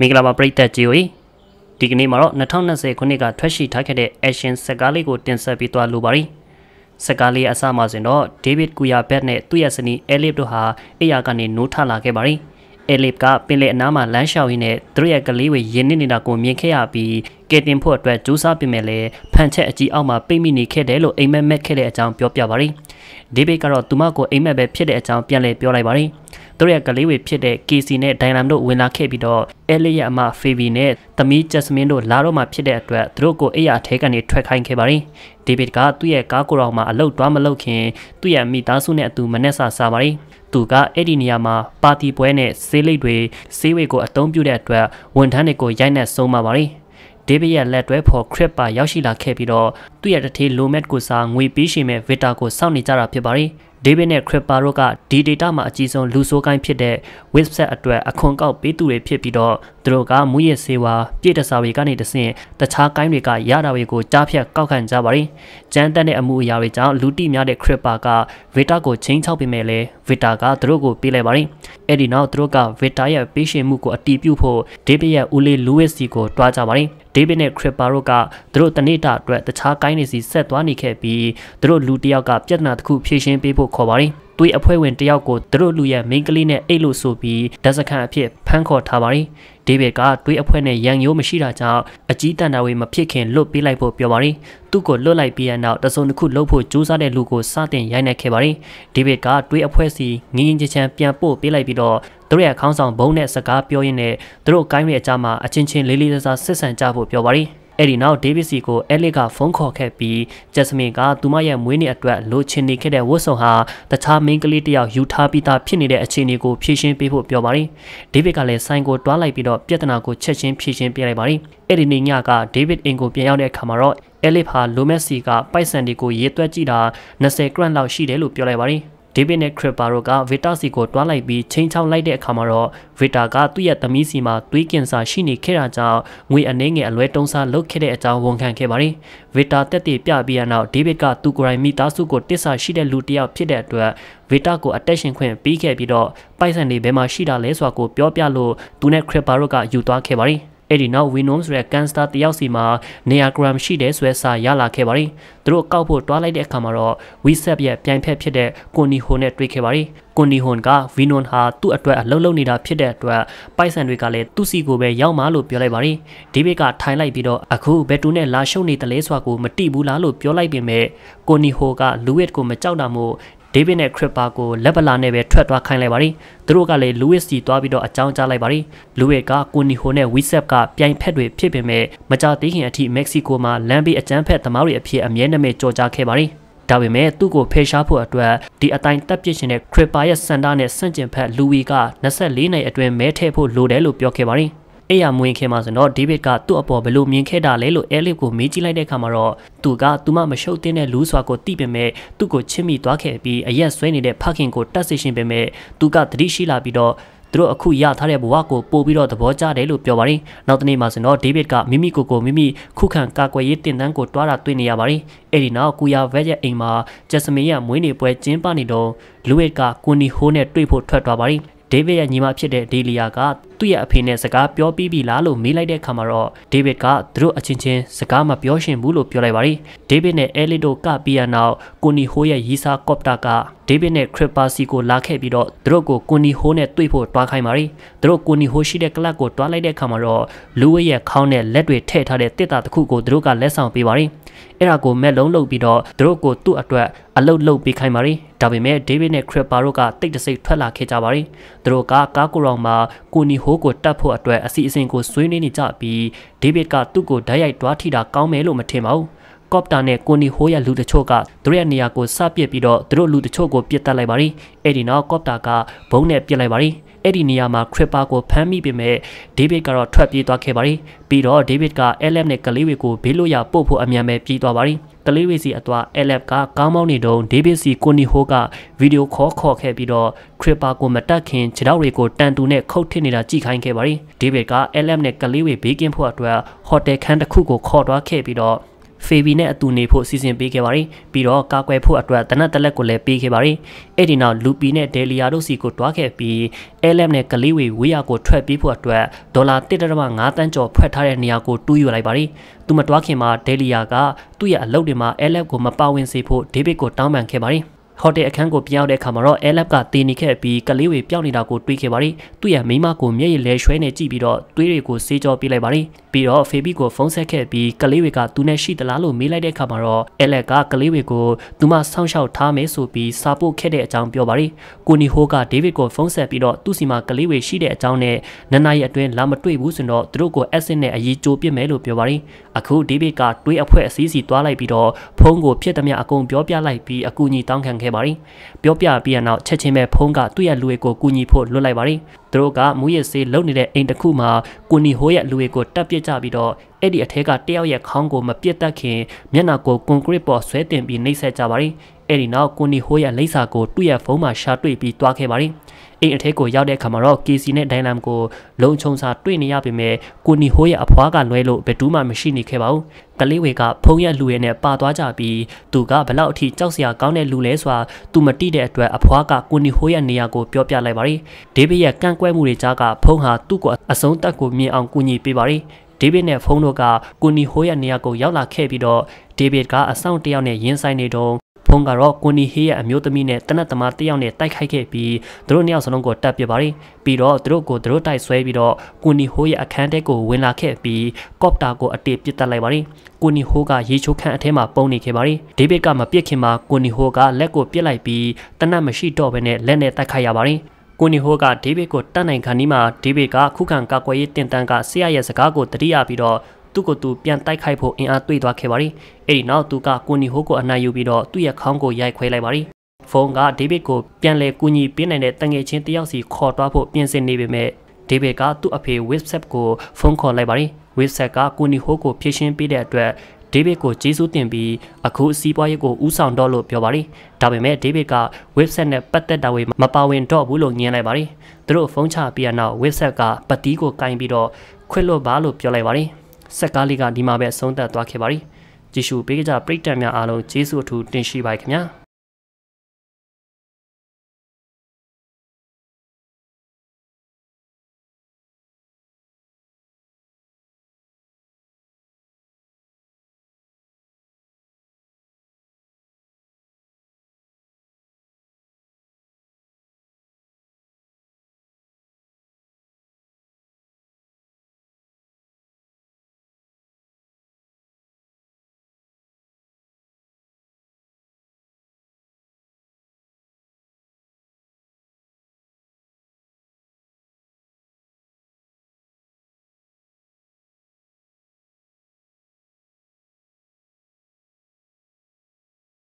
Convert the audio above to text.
မင်္ဂလာပါပရိသတ်ကြီးတို့ဒီကနေ့မှာတော့2020ခုနှစ်ကထွက်ရှိထားခဲ့တဲ့ Action စကားလေးကိုတင်ဆက်ပေးသွားလိုပါတယ်။စကားလေးအစမှဆိုရင်တော့ David Cuyabet နဲ့သူ့ရဲ့ဇနီး Elif တို့ဟာအိယာကနေနိုးထလာခဲ့ပါတယ်။ Elif ကပင်လယ်အနားမှာလမ်းလျှောက်ရင်းနဲ့သူ့ရဲ့ကလေးဝေရင်းနှီးနေတာကိုမြင်ခဲ့ရပြီးကယ်တင်ဖို့အတွက်ကြိုးစားပြင်မဲ့လဲဖန်ချက်အကြီးအောက်မှာပိတ်မိနေခဲ့တယ်လို့အိမ်မက်မက်ခဲ့တဲ့အကြောင်းပြောပြပါတယ်။ David ကတော့သူမကိုအိမ်မက်ပဲဖြစ်တဲ့အကြောင်းပြန်လည်ပြောလိုက်ပါတယ်။သူတို့ရဲ့ကလေးဝေဖြစ်တဲ့ KC နဲ့ဒိုင်လမ်တို့ဝင်လာခဲ့ပြီးတော့အဲလီရဲ့အမဖေဗီနဲ့သမီးဂျက်စမင်တို့လာတော့မှဖြစ်တဲ့အတွက်သူတို့ကိုအိယာထဲကနေထွက်ခိုင်းခဲ့ပါတယ်။ဒေးဗစ်ကသူ့ရဲ့ကားကိုရောင်မှာအလုပ်တွားမလုပ်ခင်သူ့ရဲ့မိသားစုနဲ့အတူမနှက်ဆာစားပါတယ်။သူကအဲ့ဒီနေရာမှာပါတီပွဲနဲ့ဆေးလိပ်တွေဆေးဝေးကိုအသုံးပြုတဲ့အတွက်ဝန်ထမ်းတွေကိုရိုက်နှက်ဆုံးပါပါတယ်။ဒေးဗစ်ရဲ့လက်တွဲဖော်ခရစ်ပါရောက်ရှိလာခဲ့ပြီးတော့သူ့ရဲ့တထေးလိုမက်ကိုစာငွေပေးရှင်မဲ့ဗီတာကိုစောင့်နေကြတာဖြစ်ပါတယ်။ဒေးဗစ်နဲ့ခရစ်ပါတို့ကဒီဒေတာမှာအကြီးဆုံးလူဆိုးကိုင်းဖြစ်တဲ့ Wizard အတွက်အခွန်ကောက်ပေးသူတွေဖြစ်ပြီးတော့သူတို့ကမူရစ်ဆေးဝါပြည့်တစားတွေကနေတဆင့်တခြားကိုင်းတွေကရတာတွေကိုကြားဖြတ်ကောက်ခံကြပါတယ်။ကြမ်းတမ်းတဲ့အမှုအရာတွေကြောင့်လူတိများတဲ့ခရစ်ပါကဗီတာကိုချင်းချောက်ပေးမယ်လေဗီတာကသူတို့ကိုပေးလိုက်ပါတယ်။အဲ့ဒီနောက်သူတို့ကဗီတာရဲ့ပေးရှင်မှုကိုအတီးပြုတ်ဖို့ဒေးဗစ်ရဲ့ဦးလေးလူးဝစ်စီကိုတွားကြပါတယ်။ဒေးဗစ်နဲ့ခရစ်ပါတို့ကသူတို့တနေ့တာအတွက်တခြားကိုင်းတွေစီဆက်သွားနေခဲ့ပြီးသူတို့လူတယောက်ကပြဿနာတစ်ခုဖြေရှင်းပေးဖို့ခေါ်ပါတယ်။သွေးအဖွဲ့ဝင်တယောက်ကိုသူတို့လူရဲ့မိန်းကလေးနဲ့အိတ်လို့ဆိုပြီးဓာတ်စခန်းအဖြစ်ဖမ်းခေါ်ထားပါတယ်။ဒေးဗစ်ကသွေးအဖွဲ့နဲ့ရန်ရိုးမရှိတာကြောင့်အကြီးတန်တာဝေမဖြစ်ခင်လွတ်ပေးလိုက်ဖို့ပြောပါတယ်။သူ့ကိုလွတ်လိုက်ပြီးတဲ့နောက်တစုံတစ်ခုလှုပ်ဖို့ကြိုးစားတဲ့လူကိုစတင်ရိုက်နှက်ခဲ့ပါတယ်။ဒေးဗစ်ကသွေးအဖွဲ့စီငင်းငင်းချင်ချင်ပြန်ပို့ပေးလိုက်ပြီးတော့သူတို့ရဲ့ခေါင်းဆောင်ဘုံနဲ့စကားပြောရင်းနဲ့သူတို့ကိုင်းရဲ့အကြမှာအချင်းချင်းလေးလေးစားစားဆက်ဆံကြဖို့ပြောပါတယ်။အဲ့ဒီနောက်ဒေးဗစ်စီကိုအဲလစ်ကဖုန်းခေါ်ခဲ့ပြီးဂျက်စမင်ကသူမရဲ့မွေးနေ့အတွက်လိုချင်နေခဲ့တဲ့ဝတ်စုံဟာတခြားမိန်းကလေးတယောက်ယူထားပြီးသားဖြစ်နေတဲ့အခြေအနေကိုဖြေရှင်းပေးဖို့ပြောပါတယ်ဒေးဗစ်ကလည်းဆိုင်ကိုတွားလိုက်ပြီးတော့ပြဿနာကိုချက်ချင်းဖြေရှင်းပေးလိုက်ပါတယ်အဲ့ဒီနေ့ညကဒေးဗစ်အင်ကိုပြန်ရောက်တဲ့အခါမှာတော့အဲလစ်ဟာလိုမက်စီကပိုက်ဆန်တွေကိုရေသွက်ကြည့်တာ20ဂရမ်လောက်ရှိတယ်လို့ပြောလိုက်ပါတယ်ဒေးဗစ်နဲ့ခရစ်ပါတို့ကဗီတာစီကိုတွားလိုက်ပြီးချင်းချောင်းလိုက်တဲ့အခါမှာတော့ဗီတာကသူ့ရဲ့သမီးစီမှာသွေးကင်ဆာရှိနေခဲ့တာကြောင့်ငွေအနေငယ်အလွဲတုံးစားလုပ်ခဲ့တဲ့အကြောင်းဝန်ခံခဲ့ပါတယ်။ဗီတာတက်တည်ပြပြီးရနောက်ဒေးဗစ်ကသူကိုယ်တိုင်မိသားစုကိုတစ်ဆာရှိတဲ့လူတစ်ယောက်ဖြစ်တဲ့အတွက်ဗီတာကိုအတက်ရှင်ခွင့်ပေးခဲ့ပြီးတော့ပိုက်ဆံတွေဘယ်မှာရှိတာလဲဆိုတာကိုပြောပြလို့သူနဲ့ခရစ်ပါတို့ကယူသွားခဲ့ပါတယ်။အဲ့ဒီနောက် Venom ဆိုတဲ့ Gangster တယောက်စီမှာ Neagram ရှိတယ်ဆိုတဲ့စာရလာခဲ့ပါတယ်။သူတို့ကောက်ဖို့တွားလိုက်တဲ့အခါမှာတော့ WeChat ရဲ့ပြိုင်ဖက်ဖြစ်တဲ့ Connie Ho နဲ့တွေ့ခဲ့ပါတယ်။ကွန်နီဟွန်ကဗီနွန်ဟာသူ့အတွက်အလုပ်လုပ်နေတာဖြစ်တဲ့အတွက်ပိုက်ဆံတွေကလည်းသူ့စီကိုပဲရောက်မှလို့ပြောလိုက်ပါတယ်။ဒီဘက်ကထိုင်လိုက်ပြီးတော့အခုဘက်တူနဲ့လာရှုပ်နေတလဲဆိုတာကိုမတိဘူးလားလို့ပြောလိုက်ပေမဲ့ကွန်နီဟိုကလူဝက်ကိုမကြောက်တာမို့ဒေးဗစ်နဲ့ခရစ်ပါကိုလက်ဗလာနဲ့ပဲထွက်သွားခိုင်းလိုက်ပါတယ်သူတို့ကလည်းလူးဝစ်စီသွားပြီးတော့အကြောင်းကြားလိုက်ပါတယ်လူးဝစ်ကကိုနီဟိုနဲ့ဝီဆက်ကပြိုင်ဖက်တွေဖြစ်ပေမဲ့မကြသေးခင်အထိမက္ကဆီကိုမှာလမ်းဘေးအကြမ်းဖက်သမားတွေအဖြစ်အမြဲတမ်းကြော်ကြားခဲ့ပါတယ်ဒါပေမဲ့သူ့ကိုဖယ်ရှားဖို့အတွက်ဒီအတိုင်းတပ်ပစ်ရှင်တဲ့ခရစ်ပါရဲ့စန်တာနဲ့ဆန့်ကျင်ဖက်လူဝီက24နိုင်အတွင်းမဲထည့်ဖို့လိုတယ်လို့ပြောခဲ့ပါတယ်။အဲ့ရမွေးခင်မှာဆိုတော့ဒေးဗစ်ကသူ့အပေါ်ဘယ်လိုမြင်ခဲ့တာလဲလို့အဲလစ်ကိုမေးကြည့်လိုက်တဲ့အခါမှာတော့သူကသူမမရှုပ်တင်တဲ့လူးစွာကိုတိပင်မဲ့သူ့ကိုချစ်မိသွားခဲ့ပြီးအရက်ဆွဲနေတဲ့ဖခင်ကိုတတ်စီရှင်ပင်မဲ့သူကသတိရှိလာပြီးတော့သူတို့အခုရထားတဲ့ဘဝကိုပို့ပြီးတော့သဘောကျတယ်လို့ပြောပါတယ်။နောက်တနေ့မှာဆိုတော့ဒေးဗစ်ကမိမိကိုကိုမိမိခုခံကာကွယ်ရေးတင်တန်းကိုတွားတာတွေ့နေရပါတယ်။အဲဒီနောက်ကူယာဗက်ရဲ့အိမ်မှာဂျက်စမင်ရဲ့မွေးနေ့ပွဲကျင်းပနေတော့လူဝစ်ကကွန်နီဟိုးနဲ့တွေ့ဖို့ထွက်သွားပါတယ်။ဒေးဗစ်ရဲ့ညီမဖြစ်တဲ့ဒေလီယာကသူ့ရဲ့အဖေနဲ့စကားပြောပြီးပြီလားလို့မေးလိုက်တဲ့အခါမှာတော့ဒေးဗစ်ကသူတို့အချင်းချင်းစကားမပြောရှင်ဘူးလို့ပြောလိုက်ပါတယ်။ဒေးဗစ်နဲ့အဲလစ်တို့ကပြီးရနောက်ကိုနီဟိုးရဲ့ရီစာကော့ပတာကဒေးဗစ်နဲ့ခရစ်ပါစီကိုလာခဲ့ပြီးတော့သူတို့ကိုကိုနီဟိုးနဲ့တွေ့ဖို့တွားခိုင်းပါတယ်။သူတို့ကိုနီဟိုးရှိတဲ့ကလပ်ကိုတွားလိုက်တဲ့အခါမှာတော့လူဝဲရဲ့ခေါင်းနဲ့လက်တွေထည့်ထားတဲ့တစ်တာတစ်ခုကိုသူတို့ကလက်ဆောင်ပေးပါတယ်။အဲ့ဒါကိုမဲ့လုံးလုပ်ပြီးတော့သူတို့ကိုသူ့အတွက်အလုတ်လုတ်ပေးခိုင်းပါတယ်။ဒါပေမဲ့ဒေးဗစ်နဲ့ခရစ်ပါတို့ကတိတ်တဆိတ်ထွက်လာခဲ့ကြပါတယ်။သူတို့ကကားကိုရောင်မှာကိုနီဟိုခိုးကိုတတ်ဖို့အတွက်အစီအစဉ်ကိုဆွေးနွေးနေကြပြီးဒေးဗစ်ကသူ့ကိုဓာတ်ရိုက်တွားထိတာကောင်းမယ်လို့မထင်ပါဘူးကော့ပတာနဲ့ကိုနီဟိုးရလူတချို့ကသူတို့ရဲ့နေရာကိုစပစ်ပြီးတော့သူတို့လူတချို့ကိုပစ်တက်လိုက်ပါရီအဲ့ဒီနောက်ကော့ပတာကဘုံနဲ့ပစ်လိုက်ပါရီအဲ့ဒီနေရာမှာခရစ်ပါကိုဖမ်းမိပေမဲ့ဒေးဗစ်ကတော့ထွက်ပြေးသွားခဲ့ပါရီပြီးတော့ဒေးဗစ်က LM နဲ့ကလေးတွေကိုဘေးလွတ်ရာပို့ဖို့အမြန်ပဲပြေးသွားပါရီတလေးဝေစီအသွာအဲလက်ကကောင်းမောင်းနေတုန်းဒေးဗစ်စီကိုနီဟိုးကဗီဒီယိုခေါ်ခေါ်ခဲ့ပြီးတော့ခရစ်ပါကိုမတက်ခင်ခြေထောက်တွေကိုတန်တူနဲ့ခုတ်ထစ်နေတာကြည့်ခိုင်းခဲ့ပါတယ်ဒေးဗစ်ကအဲလက်နဲ့ကလေးဝေဘေးကင်းဖို့အတွက်ဟိုတယ်ခန်းတစ်ခုကိုခေါ်သွားခဲ့ပြီးတော့ဖေဘီနဲ့အတူနေဖို့စီစဉ်ပေးခဲ့ပါတယ်။ပြီးတော့ကာကွယ်ဖို့အတွက်တနတ်တလက်ကိုလည်းပေးခဲ့ပါတယ်။အဲ့ဒီနောက်လူပီနဲ့ဒယ်လီယာတို့စီကိုတွားခဲ့ပြီးအဲလမ်နဲ့ကလေးဝေဝေးရကိုထွက်ပြေးဖို့အတွက်ဒေါ်လာ1.5တန်းကျော်ဖွက်ထားတဲ့နေရာကိုတူးယူလိုက်ပါတယ်။သူမတွားခင်မှာဒယ်လီယာကသူ့ရဲ့အလုပ်တွေမှာအဲလမ်ကိုမပါဝင်စေဖို့ဒေးဗစ်ကိုတောင်းပန်ခဲ့ပါတယ်။ဟိုတယ်အခန်းကိုပြောင်းတဲ့အခါမှာတော့ LF ကတင်နေခဲ့ပြီးကလေးဝေပြောင်းနေတာကိုတွေးခဲ့ပါတယ်။သူ့ရဲ့မိမကိုမျက်ရည်လဲရွှဲနေကြည့်ပြီးတော့သွေးတွေကိုစေးကြောပေးလိုက်ပါတယ်။ပြီးတော့ဖေဘီကိုဖုန်းဆက်ခဲ့ပြီးကလေးတွေကသူနဲ့ရှိသလားလို့မေးလိုက်တဲ့အခါမှာတော့အဲလက်ကကလေးတွေကိုသူမဆောင်းလျှောက်ထားမယ်ဆိုပြီးစာပို့ခဲ့တဲ့အကြောင်းပြောပါရီကိုနီဟိုးကဒေးဗစ်ကိုဖုန်းဆက်ပြီးတော့သူ့စီမှာကလေးတွေရှိတဲ့အကြောင်းနဲ့နနာရီအတွင်းလာမတွေ့ဘူးဆိုတော့သူတို့ကိုအက်စစ်နဲ့အရေးကြိုးပစ်မယ်လို့ပြောပါရီအခုဒေးဗစ်ကတွေးအဖွဲအစည်းစီသွားလိုက်ပြီးတော့ဖုန်းကိုဖြစ်သမျှအကုန်ပြောပြလိုက်ပြီးအကူအညီတောင်းခံခဲ့ပါရီပြောပြပြီးရနောက်ချက်ချင်းပဲဖုန်းကသူ့ရဲ့လူတွေကိုကူညီဖို့လွတ်လိုက်ပါရီသူတို့ကမူရစ်စေးလုံနေတဲ့အိမ်တစ်ခုမှာကိုနီဟိုးရဲ့လူတွေကိုတပ်ပစ်ဖြစ်ကြပြီးတော့အဲ့ဒီအထက်ကတယောက်ရဲ့ခေါင်းကိုမပြတ်တတ်ခင်မျက်နှာကိုကွန်ကရစ်ပေါ်ဆွဲတင်ပြီးနှိပ်စက်ကြပါရင်အဲ့ဒီနောက်ကိုနီဟိုးရဲ့လိပ်စာကိုသူ့ရဲ့ဖုန်းမှာရှာတွေ့ပြီးတွားခဲ့ပါရင်အိမ်အထက်ကိုရောက်တဲ့အခါမှာတော့ KC နဲ့ဒိုင်လမ်ကိုလုံခြုံစာတွေ့နေရပေမဲ့ကိုနီဟိုးရဲ့အဖွားကလွဲလို့ဘယ်သူမှမရှိနေခဲ့ပါဘူး။ကလေးဝေကဖုံးရက်လူရဲနဲ့ပါသွားကြပြီးသူကဘလောက်အထိကြောက်စရာကောင်းတဲ့လူလဲဆိုတာသူမတိတဲ့အတွက်အဖွားကကိုနီဟိုးရဲ့နေရာကိုပြောပြလိုက်ပါရီ။ဒေးဗစ်ရဲ့ကန့်ကွက်မှုတွေကြားကဖုံးဟာသူ့ကိုအဆုံးတက်ကိုမြင်အောင်ကူညီပေးပါရီ။ဒေးဗစ်နဲ့ဖုန်းတို့ကကိုနီဟိုးရဲ့နေရာကိုရောက်လာခဲ့ပြီးတော့ဒေးဗစ်ကအဆောင်တယောက်နဲ့ရင်းဆိုင်နေတော့ဖုန်းကတော့ကွန်နီဟေးရဲ့အမျိုးသမီးနဲ့တနတ်သမားတယောက်နဲ့တိုက်ခိုက်ခဲ့ပြီးသူတို့နှစ်ယောက်စလုံးကိုတပ်ပစ်ပါတယ်ပြီးတော့သူတို့ကိုသူတို့တိုက်ဆွဲပြီးတော့ကွန်နီဟိုးရဲ့အခန်းထဲကိုဝင်လာခဲ့ပြီးကော့ပတာကိုအတေပစ်တက်လိုက်ပါတယ်ကွန်နီဟိုးကရေချိုးခန့်အထဲမှာပုံနေခဲ့ပါတယ်ဒေးဗစ်ကမပစ်ခင်မှာကွန်နီဟိုးကလက်ကိုပစ်လိုက်ပြီးတနတ်မရှိတော့ဘဲနဲ့လက်နဲ့တိုက်ခိုက်ရပါတယ်ကိုနီဟိုးကဒေးဗစ်ကိုတတ်နိုင်ခံဒီမှာဒေးဗစ်ကခုခံကာကွယ်ရေးတင်တန်းကဆရာရဲ့စကားကိုတတိယပြီးတော့သူ့ကိုသူပြန်တိုက်ခိုက်ဖို့အင်အားတွေးသွားခဲ့ပါရီအဲ့ဒီနောက်သူကကိုနီဟိုးကိုအနိုင်ယူပြီးတော့သူ့ရဲ့ခေါင်းကိုရိုက်ခွဲလိုက်ပါရီဖုန်းကဒေးဗစ်ကိုပြန်လဲကူညီပေးနိုင်တဲ့တငယ်ချင်းတယောက်စီခေါ်တွားဖို့ပြင်ဆင်နေပေမဲ့ဒေးဗစ်ကသူ့အဖေ WhatsApp ကိုဖုန်းခေါ်လိုက်ပါရီ WhatsApp ကကိုနီဟိုးကိုဖြည့်ရှင်းပေးတဲ့အတွက်ဒေးဗစ်ကိုကျေးဇူးတင်ပြီးအခုအစည်းအဝေးကိုဦးဆောင်တော့လို့ပြောပါတယ်။ဒါပေမဲ့ဒေးဗစ်က website နဲ့ပတ်သက်တာတွေမပါဝင်တော့ဘူးလို့ညင်းလိုက်ပါတယ်။သူတို့ဖုန်းချပြီးရနောက် website ကပတီးကိုကင်ပြီးတော့ခွင့်လွတ်ပါလို့ပြောလိုက်ပါတယ်။ဆက်ကားလေးကဒီမှာပဲအဆုံးသတ်သွားခဲ့ပါတယ်။ကြည့်ရှုပေးကြပရိသတ်များအားလုံးကျေးဇူးအထူးတင်ရှိပါခင်ဗျာ။